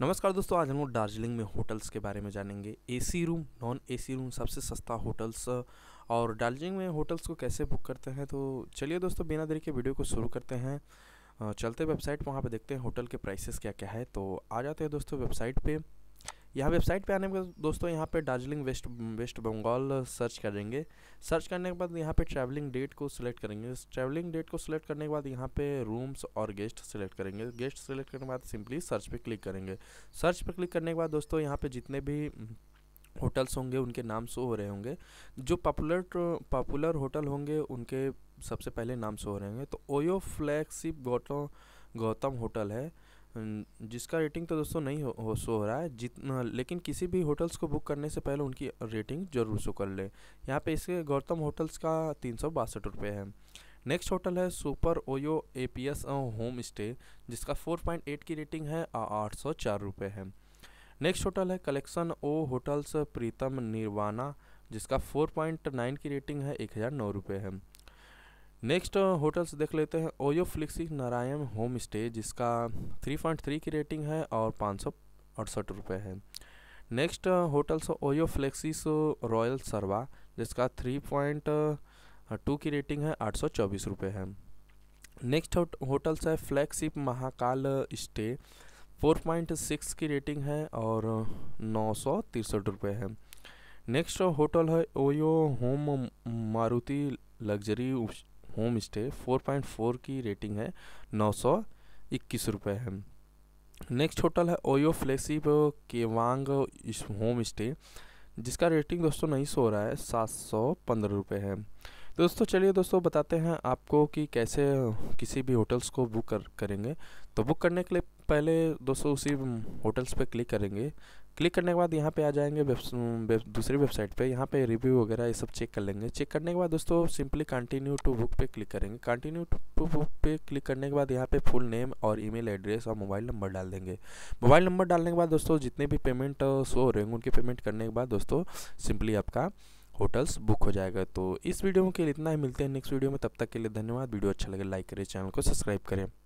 नमस्कार दोस्तों आज हम लोग दार्जिलिंग में होटल्स के बारे में जानेंगे AC room non AC room सबसे सस्ता होटल्स और दार्जिलिंग में होटल्स को कैसे बुक करते हैं तो चलिए दोस्तों बिना देरी के वीडियो को शुरू करते हैं चलते वेबसाइट पर वहाँ पर देखते हैं होटल के प्राइसेस क्या क्या है तो आ जाते हैं दोस्तों वेबसाइट पर यहाँ वेबसाइट पे आने के बाद दोस्तों यहाँ पे दार्जिलिंग वेस्ट वेस्ट बंगाल सर्च करेंगे सर्च करने के बाद यहाँ पे ट्रैवलिंग डेट को सिलेक्ट करेंगे ट्रैवलिंग डेट को सिलेक्ट करने के बाद यहाँ पे रूम्स और गेस्ट सिलेक्ट करेंगे गेस्ट सिलेक्ट करने के बाद सिंपली सर्च पे क्लिक करेंगे सर्च पे क्लिक करने के बाद दोस्तों यहाँ पे जितने भी होटल्स होंगे उनके नाम शो हो रहे होंगे जो पॉपुलर पॉपुलर होटल होंगे उनके सबसे पहले नाम शो हो रहे होंगे तो OYO flagship Gautam Gautam hotel है जिसका रेटिंग तो दोस्तों नहीं हो, सो शो हो रहा है जितना लेकिन किसी भी होटल्स को बुक करने से पहले उनकी रेटिंग ज़रूर शो कर लें यहाँ पे इसके गौतम होटल्स का तीन सौ बासठ रुपये है नेक्स्ट होटल है super OYO A P S home stay जिसका फोर पॉइंट एट की रेटिंग है आठ सौ चार रुपये है नेक्स्ट होटल है collection O hotels Pritam Nirvana जिसका फोर पॉइंट नाइन की रेटिंग है एक हज़ार नौ रुपये है नेक्स्ट होटल्स uh, देख लेते हैं OYO flexi Narayan home stay जिसका 3.3 की रेटिंग है और पाँच सौ अड़सठ रुपये है next hotels OYO flexis royal Sarva जिसका 3.2 की रेटिंग है आठ सौ चौबीस रुपये है नेक्स्ट होटल्स है फ्लैगशिप महाकाल स्टे 4.6 की रेटिंग है और uh, नौ सौ तिरसठ रुपये है नेक्स्ट होटल uh, है OYO home Maruti luxury home stay four point four की रेटिंग है नौ सौ इक्कीस रुपये है नेक्स्ट होटल है ओयो फ्लेक्सीब केवांग होम स्टे जिसका रेटिंग दोस्तों नहीं सो रहा है सात सौ पंद्रह रुपये है दोस्तों चलिए दोस्तों बताते हैं आपको कि कैसे किसी भी होटल्स को बुक कर करेंगे तो बुक करने के लिए पहले दोस्तों उसी होटल्स पर क्लिक करेंगे क्लिक करने के बाद यहाँ पे आ जाएंगे वेब वेब दूसरी वेबसाइट पे यहाँ पे रिव्यू वगैरह ये सब चेक कर लेंगे चेक करने के बाद दोस्तों सिंपली कंटिन्यू टू बुक पे क्लिक करेंगे कंटिन्यू टू बुक पे क्लिक करने के बाद यहाँ पे फुल नेम और ईमेल एड्रेस और मोबाइल नंबर डाल देंगे मोबाइल नंबर डालने के बाद दोस्तों जितने भी पेमेंट शो हो रहे हैं उनके पेमेंट करने के बाद दोस्तों सिंपली आपका होटल्स बुक हो जाएगा तो इस वीडियो के लिए इतना ही मिलते हैं नेक्स्ट वीडियो में तब तक के लिए धन्यवाद वीडियो अच्छा लगे लाइक करें चैनल को सब्सक्राइब करें